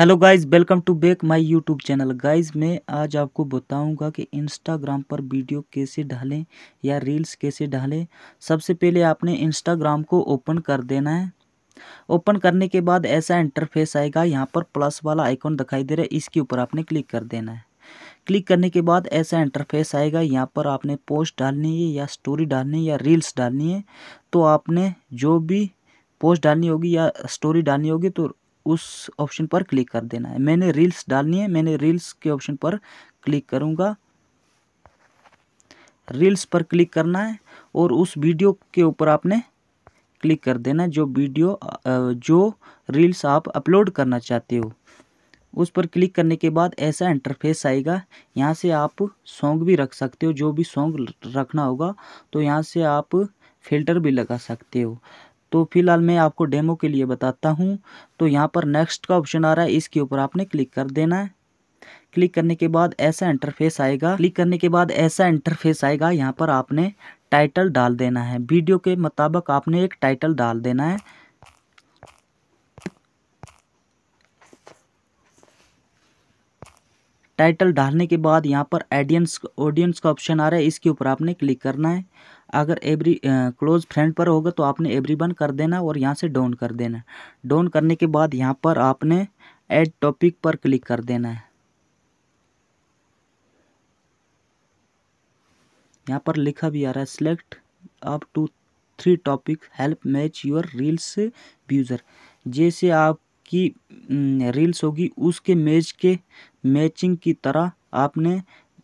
hello guys welcome to back my YouTube channel guys मैं आज आपको बताऊंगा कि इंस्टाग्राम पर वीडियो कैसे डालें या रील्स कैसे डालें सबसे पहले आपने इंस्टाग्राम को ओपन कर देना है ओपन करने के बाद ऐसा इंटरफेस आएगा यहाँ पर प्लस वाला आइकॉन दिखाई दे रहा है इसके ऊपर आपने क्लिक कर देना है क्लिक करने के बाद ऐसा इंटरफेस आएगा यहाँ पर आपने पोस्ट डालनी है या स्टोरी डालनी है या रील्स डालनी है तो आपने जो भी पोस्ट डालनी होगी या स्टोरी डालनी होगी तो उस ऑप्शन पर क्लिक कर देना है मैंने रील्स डालनी है मैंने रील्स के ऑप्शन पर क्लिक करूँगा रील्स पर क्लिक करना है और उस वीडियो के ऊपर आपने क्लिक कर देना जो वीडियो जो रील्स आप अपलोड करना चाहते हो उस पर क्लिक करने के बाद ऐसा इंटरफेस आएगा यहाँ से आप सॉन्ग भी रख सकते हो जो भी सॉन्ग रखना होगा तो यहाँ से आप फिल्टर भी लगा सकते हो तो फिलहाल मैं आपको डेमो के लिए बताता हूँ तो यहाँ पर नेक्स्ट का ऑप्शन आ रहा है इसके ऊपर आपने क्लिक कर देना है क्लिक करने के बाद ऐसा इंटरफेस आएगा क्लिक करने के बाद ऐसा इंटरफेस आएगा यहाँ पर आपने टाइटल डाल देना है वीडियो के मुताबिक आपने एक टाइटल डाल देना है टाइटल डालने के बाद यहाँ पर ऑडियंस ऑडियंस का ऑप्शन आ रहा है इसके ऊपर आपने क्लिक करना है अगर एवरी क्लोज फ्रेंड पर होगा तो आपने एवरी वन कर देना और यहाँ से डाउन कर देना डाउन करने के बाद यहाँ पर आपने एड टॉपिक पर क्लिक कर देना है यहाँ पर लिखा भी आ रहा है select up to three topic help match your reels व्यूज़र जैसे आपकी रील्स होगी उसके मैच के मैचिंग की तरह आपने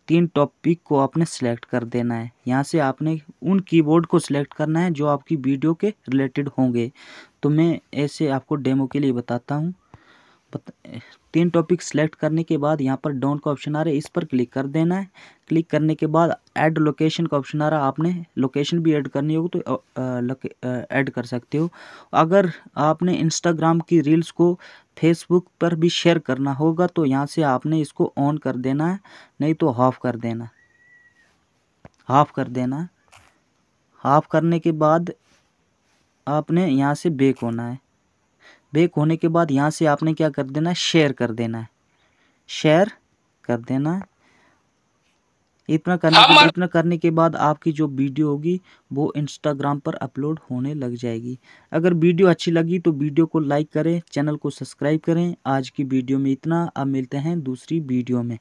तीन टॉपिक को आपने सेलेक्ट कर देना है यहाँ से आपने उन कीबोर्ड को सिलेक्ट करना है जो आपकी वीडियो के रिलेटेड होंगे तो मैं ऐसे आपको डेमो के लिए बताता हूँ तीन टॉपिक सेलेक्ट करने के बाद यहाँ पर डाउन का ऑप्शन आ रहा है इस पर क्लिक कर देना है क्लिक करने के बाद ऐड लोकेशन का ऑप्शन आ रहा है आपने लोकेशन भी ऐड करनी होगी तो ऐड कर सकते हो अगर आपने इंस्टाग्राम की रील्स को फेसबुक पर भी शेयर करना होगा तो यहाँ से आपने इसको ऑन कर देना है नहीं तो हाफ कर देना हाफ कर देना हाफ करने के बाद आपने यहाँ से बेक होना है बेक होने के बाद यहाँ से आपने क्या कर देना है शेयर कर देना है शेयर कर देना है इतना करने के इतना करने के बाद आपकी जो वीडियो होगी वो इंस्टाग्राम पर अपलोड होने लग जाएगी अगर वीडियो अच्छी लगी तो वीडियो को लाइक करें चैनल को सब्सक्राइब करें आज की वीडियो में इतना अब मिलते हैं दूसरी वीडियो में